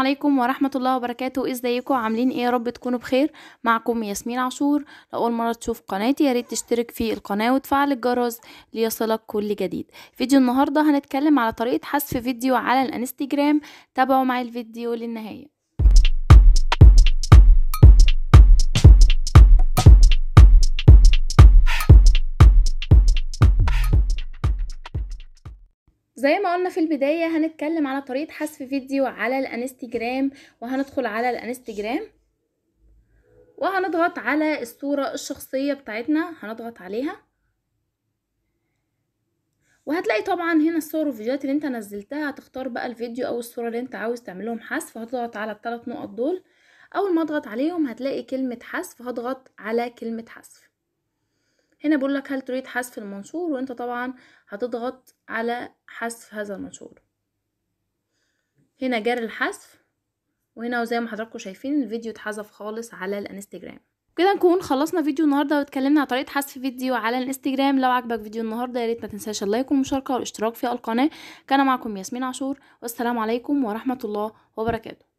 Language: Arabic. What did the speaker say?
السلام عليكم ورحمة الله وبركاته ازيكم عاملين ايه يا رب تكونوا بخير معكم ياسمين عاشور لأول مرة تشوف قناتي ياريت تشترك في القناة وتفعل الجرس ليصلك كل جديد فيديو النهاردة هنتكلم على طريقة حذف فيديو على الانستجرام تابعوا معي الفيديو للنهاية زي ما قلنا في البداية هنتكلم على طريقة حذف فيديو على الانستجرام وهندخل على الانستجرام وهنضغط على الصورة الشخصية بتاعتنا هنضغط عليها وهتلاقي طبعا هنا الصور والفيديوهات اللي انت نزلتها هتختار بقى الفيديو او الصورة اللي انت عاوز تعملهم حذف هتضغط على الثلاث نقط دول اول ما اضغط عليهم هتلاقي كلمة حذف هضغط على كلمة حذف هنا بقول لك هل تريد حذف المنشور وانت طبعا هتضغط على حذف هذا المنشور هنا جار الحذف وهنا زي ما حضراتكم شايفين الفيديو اتحذف خالص على الانستجرام كده نكون خلصنا فيديو النهارده واتكلمنا عن طريقه حذف فيديو على الانستجرام لو عجبك فيديو النهارده يا ريت ما تنساش اللايك والمشاركه والاشتراك في القناه كان معكم ياسمين عاشور والسلام عليكم ورحمه الله وبركاته